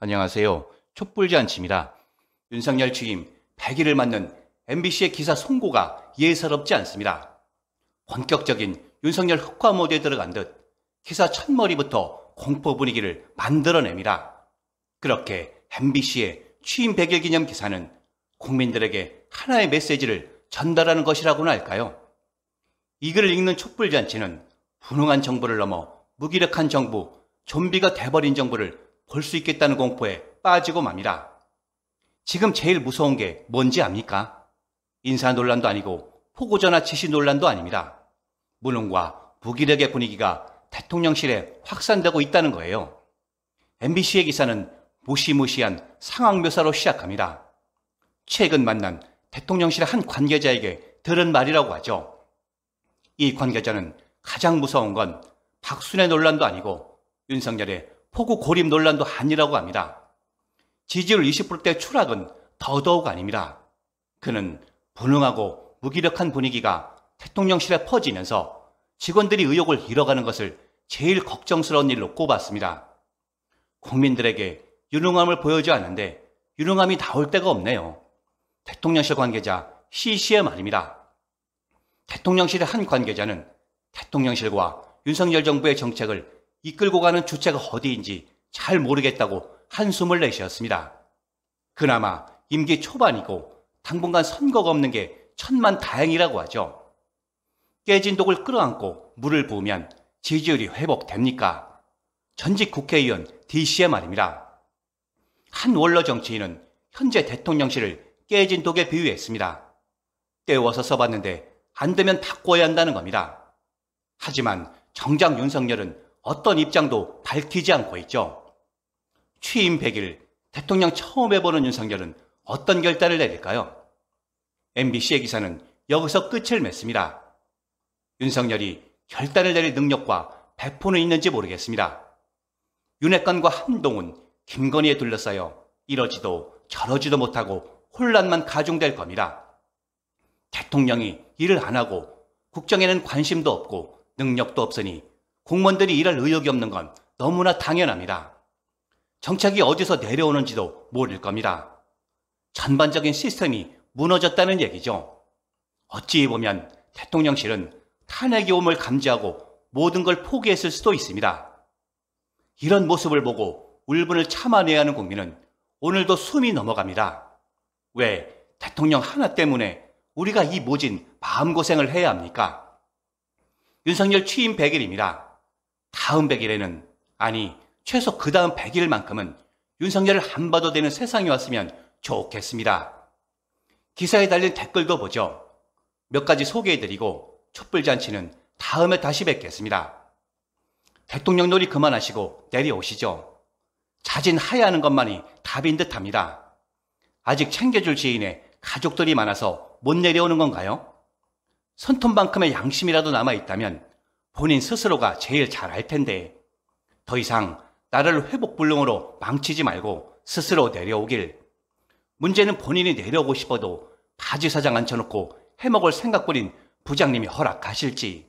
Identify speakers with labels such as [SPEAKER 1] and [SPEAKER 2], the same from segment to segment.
[SPEAKER 1] 안녕하세요. 촛불잔치입니다. 윤석열 취임 100일을 맞는 MBC의 기사 송고가 예사롭지 않습니다. 본격적인 윤석열 흑화 모드에 들어간 듯 기사 첫머리부터 공포 분위기를 만들어냅니다. 그렇게 MBC의 취임 100일 기념 기사는 국민들에게 하나의 메시지를 전달하는 것이라고나 할까요? 이 글을 읽는 촛불잔치는 분홍한 정부를 넘어 무기력한 정부, 좀비가 돼버린 정부를 걸수 있겠다는 공포에 빠지고 맙니다. 지금 제일 무서운 게 뭔지 압니까? 인사 논란도 아니고 포고전화 지시 논란도 아닙니다. 무능과 무기력의 분위기가 대통령실에 확산되고 있다는 거예요. MBC의 기사는 무시무시한 상황 묘사로 시작합니다. 최근 만난 대통령실 의한 관계자에게 들은 말이라고 하죠. 이 관계자는 가장 무서운 건박순의 논란도 아니고 윤석열의 폭우 고립 논란도 아니라고 합니다. 지지율 20%대 추락은 더더욱 아닙니다. 그는 분흥하고 무기력한 분위기가 대통령실에 퍼지면서 직원들이 의욕을 잃어가는 것을 제일 걱정스러운 일로 꼽았습니다. 국민들에게 유능함을 보여줘야 하는데 유능함이 나올 데가 없네요. 대통령실 관계자 C씨의 말입니다. 대통령실의 한 관계자는 대통령실과 윤석열 정부의 정책을 이끌고 가는 주체가 어디인지 잘 모르겠다고 한숨을 내쉬었습니다. 그나마 임기 초반이고 당분간 선거가 없는 게 천만 다행이라고 하죠. 깨진 독을 끌어안고 물을 부으면 지지율이 회복됩니까? 전직 국회의원 D씨의 말입니다. 한 원로 정치인은 현재 대통령실을 깨진 독에 비유했습니다. 때워서 써봤는데 안 되면 바꿔야 한다는 겁니다. 하지만 정장 윤석열은 어떤 입장도 밝히지 않고 있죠. 취임 100일 대통령 처음 해보는 윤석열은 어떤 결단을 내릴까요? MBC의 기사는 여기서 끝을 맺습니다. 윤석열이 결단을 내릴 능력과 배포는 있는지 모르겠습니다. 윤핵관과 한동훈, 김건희에 둘러싸여 이러지도 저러지도 못하고 혼란만 가중될 겁니다. 대통령이 일을 안 하고 국정에는 관심도 없고 능력도 없으니 공무원들이 일할 의욕이 없는 건 너무나 당연합니다. 정착이 어디서 내려오는지도 모를 겁니다. 전반적인 시스템이 무너졌다는 얘기죠. 어찌 보면 대통령실은 탄핵의 옴을 감지하고 모든 걸 포기했을 수도 있습니다. 이런 모습을 보고 울분을 참아내야 하는 국민은 오늘도 숨이 넘어갑니다. 왜 대통령 하나 때문에 우리가 이 모진 마음고생을 해야 합니까? 윤석열 취임 100일입니다. 다음 100일에는 아니 최소 그 다음 100일만큼은 윤석열을 안 봐도 되는 세상이 왔으면 좋겠습니다. 기사에 달린 댓글도 보죠. 몇 가지 소개해드리고 촛불잔치는 다음에 다시 뵙겠습니다. 대통령 놀이 그만하시고 내려오시죠. 자진 하야하는 것만이 답인 듯합니다. 아직 챙겨줄 지인에 가족들이 많아서 못 내려오는 건가요? 손톱만큼의 양심이라도 남아있다면 본인 스스로가 제일 잘 알 텐데 더 이상 나를 회복불능으로 망치지 말고 스스로 내려오길. 문제는 본인이 내려오고 싶어도 바지 사장 앉혀놓고 해먹을 생각뿐인 부장님이 허락하실지.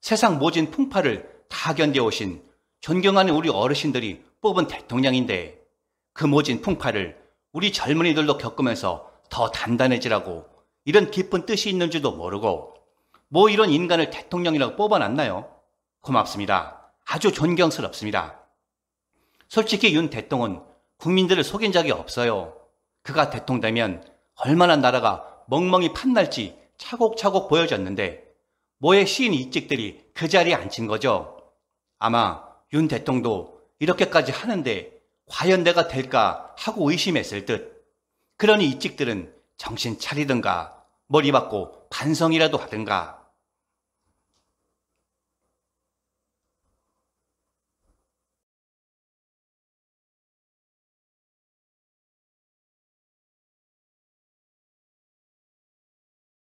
[SPEAKER 1] 세상 모진 풍파를 다 견뎌오신 존경하는 우리 어르신들이 뽑은 대통령인데 그 모진 풍파를 우리 젊은이들도 겪으면서 더 단단해지라고 이런 깊은 뜻이 있는 줄도 모르고 뭐 이런 인간을 대통령이라고 뽑아놨나요? 고맙습니다. 아주 존경스럽습니다. 솔직히 윤 대통령은 국민들을 속인 적이 없어요. 그가 대통령되면 얼마나 나라가 멍멍이 판날지 차곡차곡 보여졌는데 뭐에 시인 이찍들이 그 자리에 앉힌 거죠. 아마 윤 대통령도 이렇게까지 하는데 과연 내가 될까 하고 의심했을 듯. 그러니 이찍들은 정신 차리든가 머리 맞고 반성이라도 하든가